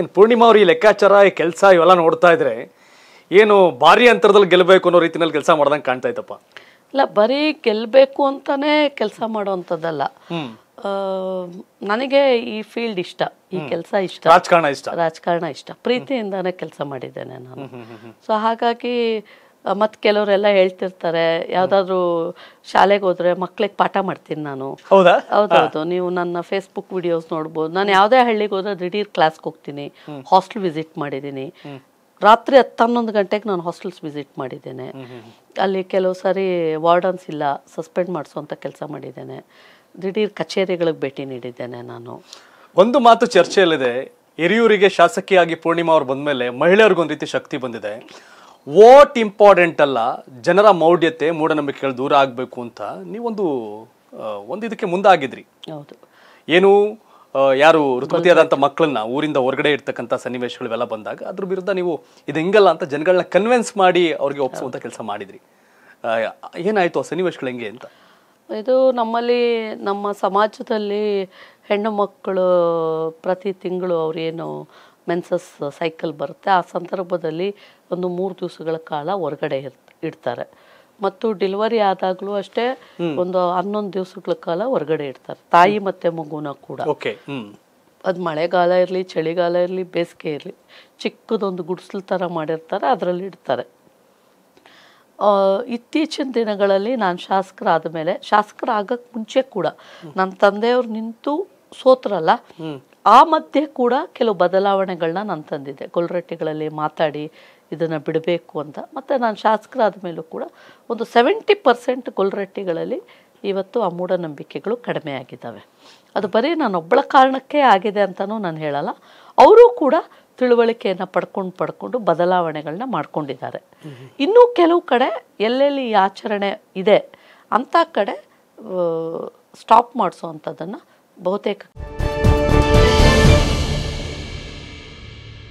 ಏನು ಪೂರ್ಣಿಮಾ ಅವ್ರು ಈ ಲೆಕ್ಕಾಚಾರ ಈ ಕೆಲಸ ಇವೆಲ್ಲ ನೋಡ್ತಾ ಇದ್ರೆ ಏನು ಭಾರಿ ಅಂತರದಲ್ಲಿ ಗೆಲ್ಲಬೇಕು ಅನ್ನೋ ರೀತಿನಲ್ಲಿ ಕೆಲಸ ಮಾಡ್ದಂಗೆ ಕಾಣ್ತಾ ಇತ್ತಪ್ಪ ಇಲ್ಲ ಬರೀ ಗೆಲ್ಬೇಕು ಅಂತಾನೆ ಕೆಲಸ ಮಾಡೋವಂಥದ್ದಲ್ಲ ನನಗೆ ಈ ಫೀಲ್ಡ್ ಇಷ್ಟ ಈ ಕೆಲಸ ಇಷ್ಟ ರಾಜಕಾರಣ ಇಷ್ಟ ರಾಜಕಾರಣ ಇಷ್ಟ ಪ್ರೀತಿಯಿಂದಾನೇ ಕೆಲಸ ಮಾಡಿದ್ದೇನೆ ನಾನು ಸೊ ಹಾಗಾಗಿ ಮತ್ತೆ ಕೆಲವರೆಲ್ಲ ಹೇಳ್ತಿರ್ತಾರೆ ಯಾವ್ದಾದ್ರು ಶಾಲೆಗೆ ಹೋದ್ರೆ ಮಕ್ಳಿಗೆ ಪಾಠ ಮಾಡ್ತೀನಿ ನಾನು ಹೌದೌದು ನೀವು ನನ್ನ ಫೇಸ್ಬುಕ್ ವಿಡಿಯೋಸ್ ನೋಡ್ಬೋದು ನಾನು ಯಾವುದೇ ಹಳ್ಳಿಗೆ ಹೋದ್ರೆ ದಿಢೀರ್ ಕ್ಲಾಸ್ಗೆ ಹೋಗ್ತೀನಿ ಹಾಸ್ಟೆಲ್ ವಿಸಿಟ್ ಮಾಡಿದ್ದೀನಿ ರಾತ್ರಿ ಹತ್ತೊಂದು ಗಂಟೆಗೆ ನಾನು ಹಾಸ್ಟೆಲ್ಸ್ ವಿಸಿಟ್ ಮಾಡಿದ್ದೇನೆ ಅಲ್ಲಿ ಕೆಲವು ಸಾರಿ ವಾರ್ಡನ್ಸ್ ಇಲ್ಲ ಸಸ್ಪೆಂಡ್ ಮಾಡಿಸುವಂಥ ಕೆಲಸ ಮಾಡಿದ್ದೇನೆ ದಿಢೀರ್ ಕಚೇರಿಗಳಿಗೆ ಭೇಟಿ ನೀಡಿದ್ದೇನೆ ನಾನು ಒಂದು ಮಾತು ಚರ್ಚೆಯಲ್ಲಿದೆ ಹಿರಿಯೂರಿಗೆ ಶಾಸಕಿಯಾಗಿ ಪೂರ್ಣಿಮಾ ಅವರು ಅವ್ರು ಮೇಲೆ ಮಹಿಳೆಯರಿಗೊಂದು ರೀತಿ ಶಕ್ತಿ ಬಂದಿದೆ ವೋಟ್ ಇಂಪಾರ್ಟೆಂಟ್ ಅಲ್ಲ ಜನರ ಮೌಢ್ಯತೆ ಮೂಢನಂಬಿಕೆಗಳು ದೂರ ಆಗಬೇಕು ಅಂತ ನೀವೊಂದು ಒಂದು ಇದಕ್ಕೆ ಮುಂದಾಗಿದ್ರಿ ಏನು ಯಾರು ಋತುಮತಿಯಾದಂಥ ಮಕ್ಕಳನ್ನ ಊರಿಂದ ಹೊರಗಡೆ ಇರ್ತಕ್ಕಂಥ ಸನ್ನಿವೇಶಗಳು ಬಂದಾಗ ಅದ್ರ ವಿರುದ್ಧ ನೀವು ಇದು ಹಿಂಗಲ್ಲ ಅಂತ ಜನಗಳನ್ನ ಕನ್ವಿನ್ಸ್ ಮಾಡಿ ಅವ್ರಿಗೆ ಒಪ್ಪಿಸುವಂಥ ಕೆಲಸ ಮಾಡಿದ್ರಿ ಏನಾಯಿತು ಆ ಸನ್ನಿವೇಶಗಳು ಹೆಂಗೆ ಅಂತ ಇದು ನಮ್ಮಲ್ಲಿ ನಮ್ಮ ಸಮಾಜದಲ್ಲಿ ಹೆಣ್ಣು ಮಕ್ಕಳು ಪ್ರತಿ ತಿಂಗಳು ಅವ್ರೇನು ಮೆನ್ಸಸ್ ಸೈಕಲ್ ಬರುತ್ತೆ ಆ ಸಂದರ್ಭದಲ್ಲಿ ಒಂದು ಮೂರು ದಿವಸಗಳ ಕಾಲ ಹೊರಗಡೆ ಇಡ್ತಾರೆ ಮತ್ತು ಡೆಲಿವರಿ ಆದಾಗಲೂ ಅಷ್ಟೇ ಒಂದು ಹನ್ನೊಂದು ದಿವಸಗಳ ಕಾಲ ಹೊರಗಡೆ ಇಡ್ತಾರೆ ತಾಯಿ ಮತ್ತೆ ಮಗುನ ಕೂಡ ಅದು ಮಳೆಗಾಲ ಇರಲಿ ಚಳಿಗಾಲ ಇರಲಿ ಬೇಸಿಗೆ ಇರಲಿ ಚಿಕ್ಕದೊಂದು ಗುಡಿಸಲು ಥರ ಮಾಡಿರ್ತಾರೆ ಅದರಲ್ಲಿ ಇಡ್ತಾರೆ ಇತ್ತೀಚಿನ ದಿನಗಳಲ್ಲಿ ನಾನು ಶಾಸಕರಾದ ಮೇಲೆ ಶಾಸಕರಾಗಕ್ಕೆ ಮುಂಚೆ ಕೂಡ ನನ್ನ ತಂದೆಯವ್ರು ನಿಂತು ಸೋತ್ರಲ್ಲ ಆ ಮಧ್ಯೆ ಕೂಡ ಕೆಲವು ಬದಲಾವಣೆಗಳನ್ನ ನಾನು ತಂದಿದ್ದೆ ಕೊಲ್ರಟ್ಟಿಗಳಲ್ಲಿ ಮಾತಾಡಿ ಇದನ್ನು ಬಿಡಬೇಕು ಅಂತ ಮತ್ತು ನಾನು ಶಾಸಕರಾದ ಮೇಲೂ ಕೂಡ ಒಂದು ಸೆವೆಂಟಿ ಪರ್ಸೆಂಟ್ ಕೊಲ್ರಟ್ಟಿಗಳಲ್ಲಿ ಇವತ್ತು ಆ ಮೂಢನಂಬಿಕೆಗಳು ಕಡಿಮೆ ಆಗಿದ್ದಾವೆ ಅದು ಬರೀ ನಾನೊಬ್ಬಳ ಕಾರಣಕ್ಕೆ ಆಗಿದೆ ಅಂತಲೂ ನಾನು ಹೇಳಲ್ಲ ಅವರೂ ಕೂಡ ತಿಳುವಳಿಕೆಯನ್ನು ಪಡ್ಕೊಂಡು ಪಡ್ಕೊಂಡು ಬದಲಾವಣೆಗಳನ್ನ ಮಾಡ್ಕೊಂಡಿದ್ದಾರೆ ಇನ್ನೂ ಕೆಲವು ಕಡೆ ಎಲ್ಲೆಲ್ಲಿ ಈ ಆಚರಣೆ ಇದೆ ಅಂಥ ಕಡೆ ಸ್ಟಾಪ್ ಮಾಡಿಸೋ ಅಂಥದ್ದನ್ನು ಬಹುತೇಕ